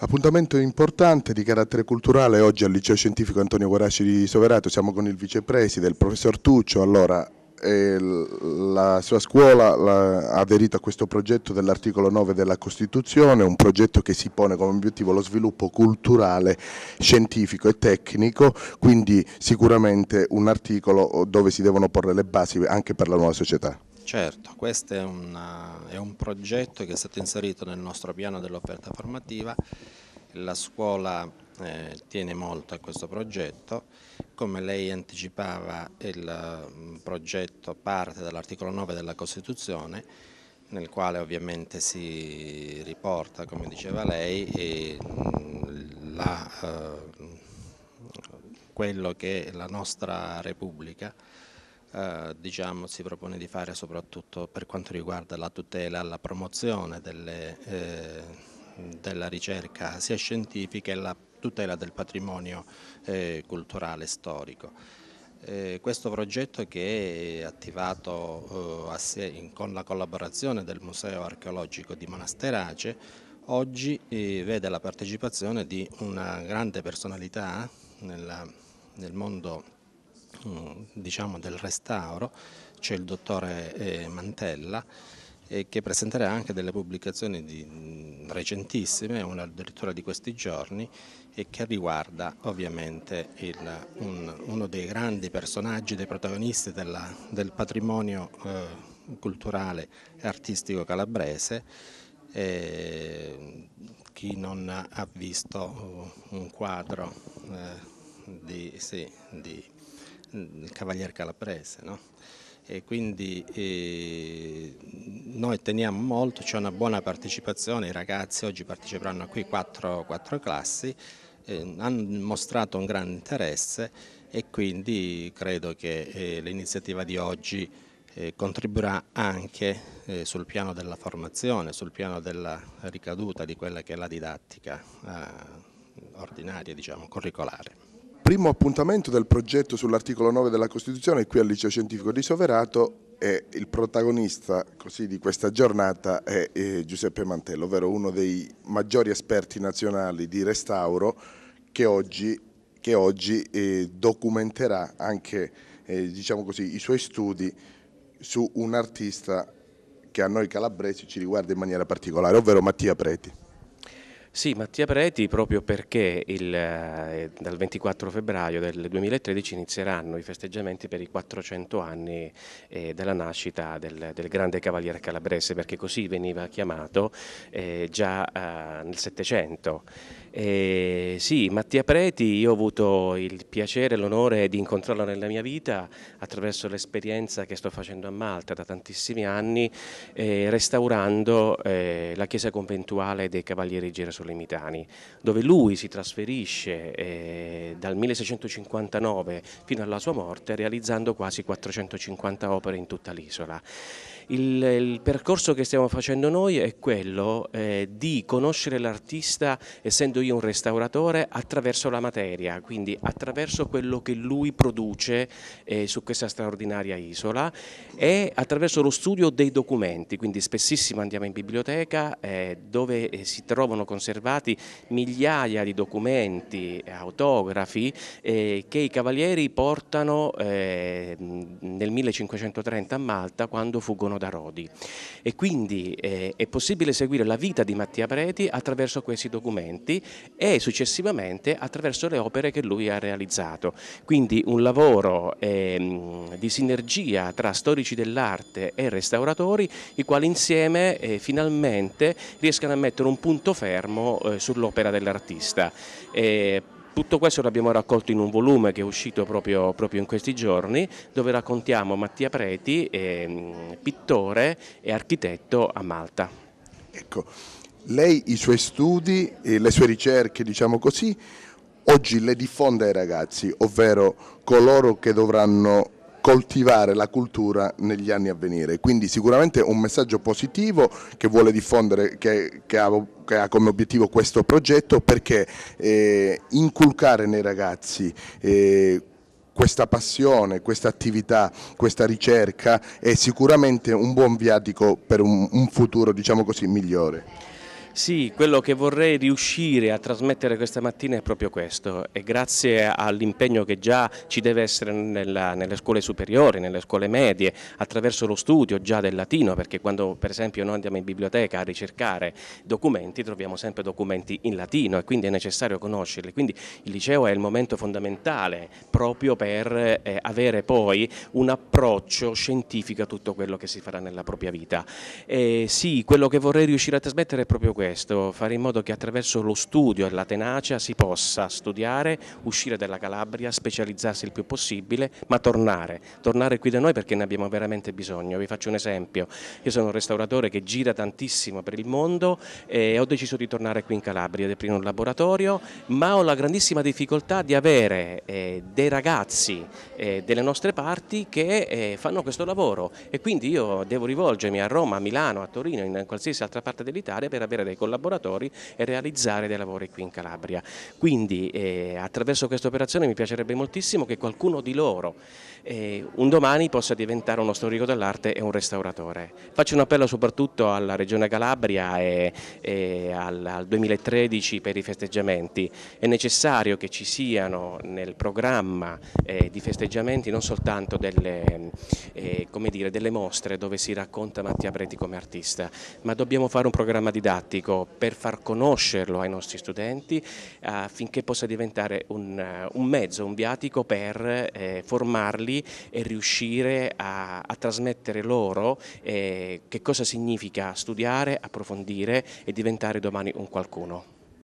Appuntamento importante di carattere culturale oggi al Liceo Scientifico Antonio Guaraci di Soverato, siamo con il vicepreside, il professor Tuccio. Allora, eh, la sua scuola ha aderito a questo progetto dell'articolo 9 della Costituzione, un progetto che si pone come obiettivo lo sviluppo culturale, scientifico e tecnico, quindi sicuramente un articolo oh, dove si devono porre le basi anche per la nuova società. Certo, questo è, una, è un progetto che è stato inserito nel nostro piano dell'offerta formativa, la scuola eh, tiene molto a questo progetto. Come lei anticipava il mm, progetto parte dall'articolo 9 della Costituzione nel quale ovviamente si riporta, come diceva lei, mm, la, eh, quello che è la nostra Repubblica eh, diciamo, si propone di fare soprattutto per quanto riguarda la tutela e la promozione delle, eh, della ricerca sia scientifica e la tutela del patrimonio eh, culturale storico. Eh, questo progetto che è attivato eh, in, con la collaborazione del Museo Archeologico di Monasterace oggi eh, vede la partecipazione di una grande personalità nella, nel mondo Mm, diciamo, del restauro, c'è il dottore eh, Mantella eh, che presenterà anche delle pubblicazioni di, mm, recentissime, una addirittura di questi giorni, e che riguarda ovviamente il, un, uno dei grandi personaggi, dei protagonisti della, del patrimonio eh, culturale e artistico calabrese. E eh, chi non ha visto uh, un quadro eh, di, sì, di il Cavalier Calabrese. No? E quindi eh, noi teniamo molto, c'è una buona partecipazione, i ragazzi oggi parteciperanno qui quattro, quattro classi, eh, hanno mostrato un grande interesse e quindi credo che eh, l'iniziativa di oggi eh, contribuirà anche eh, sul piano della formazione, sul piano della ricaduta di quella che è la didattica eh, ordinaria, diciamo, curricolare primo appuntamento del progetto sull'articolo 9 della Costituzione qui al Liceo Scientifico di Soverato e il protagonista così, di questa giornata è, è eh, Giuseppe Mantello, ovvero uno dei maggiori esperti nazionali di restauro che oggi, che oggi eh, documenterà anche eh, diciamo così, i suoi studi su un artista che a noi calabresi ci riguarda in maniera particolare, ovvero Mattia Preti. Sì, Mattia Preti proprio perché il, eh, eh, dal 24 febbraio del 2013 inizieranno i festeggiamenti per i 400 anni eh, della nascita del, del, grande cavaliere calabrese, perché così veniva chiamato eh, già eh, nel Settecento. Eh, sì, Mattia Preti, io ho avuto il piacere e l'onore di incontrarlo nella mia vita attraverso l'esperienza che sto facendo a Malta da tantissimi anni, eh, restaurando eh, la chiesa conventuale dei Cavalieri Gerasolimitani, dove lui si trasferisce eh, dal 1659 fino alla sua morte, realizzando quasi 450 opere in tutta l'isola. Il, il, percorso che stiamo facendo noi è quello eh, di conoscere l'artista essendo vedo io un restauratore attraverso la materia, quindi attraverso quello che lui produce eh, su questa straordinaria isola e attraverso lo studio dei documenti, quindi spessissimo andiamo in biblioteca eh, dove eh, si trovano conservati migliaia di documenti, eh, autografi eh, che i cavalieri portano eh, nel 1530 a Malta quando fuggono da Rodi e quindi è possibile seguire la vita di Mattia Preti attraverso questi documenti e successivamente attraverso le opere che lui ha realizzato. Quindi un lavoro ehm, di sinergia tra storici dell'arte e restauratori, i quali insieme eh, finalmente riescano a mettere un punto fermo eh, sull'opera dell'artista. Eh, tutto questo l'abbiamo raccolto in un volume che è uscito proprio, proprio in questi giorni, dove raccontiamo Mattia Preti, ehm, pittore e architetto a Malta. Ecco, lei i suoi studi, e le sue ricerche, diciamo così, oggi le diffonde ai ragazzi, ovvero coloro che dovranno coltivare la cultura negli anni a venire. Quindi sicuramente un messaggio positivo che vuole diffondere, che, che, ha, che ha, come obiettivo questo progetto perché eh, inculcare nei ragazzi eh, questa passione, questa attività, questa ricerca è sicuramente un buon viatico per un, un futuro diciamo così, migliore. Sì, quello che vorrei riuscire a trasmettere questa mattina è proprio questo e grazie all'impegno che già ci deve essere nella, nelle scuole superiori, nelle scuole medie, attraverso lo studio già del latino, perché quando per esempio noi andiamo in biblioteca a ricercare documenti troviamo sempre documenti in latino e quindi è necessario conoscerli, quindi il liceo è il momento fondamentale proprio per eh, avere poi un approccio scientifico a tutto quello che si farà nella propria vita. E sì, quello che vorrei riuscire a trasmettere è proprio questo questo, fare in modo che attraverso lo studio e la tenacia si possa studiare, uscire dalla Calabria, specializzarsi il più possibile, ma tornare, tornare qui da noi perché ne abbiamo veramente bisogno. Vi faccio un esempio, io sono un restauratore che gira tantissimo per il mondo e ho deciso di tornare qui in Calabria, ad aprire un laboratorio, ma ho la grandissima difficoltà di avere eh, dei ragazzi eh, delle nostre parti che eh, fanno questo lavoro e quindi io devo rivolgermi a Roma, a Milano, a Torino, in qualsiasi altra parte dell'Italia per avere dei collaboratori e realizzare dei lavori qui in Calabria. Quindi eh, attraverso questa operazione mi piacerebbe moltissimo che qualcuno di loro eh, un domani possa diventare uno storico dell'arte e un restauratore. Faccio un appello soprattutto alla Regione Calabria e, e al, al 2013 per i festeggiamenti. È necessario che ci siano nel programma eh, di festeggiamenti non soltanto delle, eh, come dire, delle mostre dove si racconta Mattia Preti come artista, ma dobbiamo fare un programma didattico didattico per far conoscerlo ai nostri studenti eh, affinché possa diventare un, eh, un mezzo, un viatico per eh, formarli e riuscire a, a trasmettere loro eh, che cosa significa studiare, approfondire e diventare domani un qualcuno.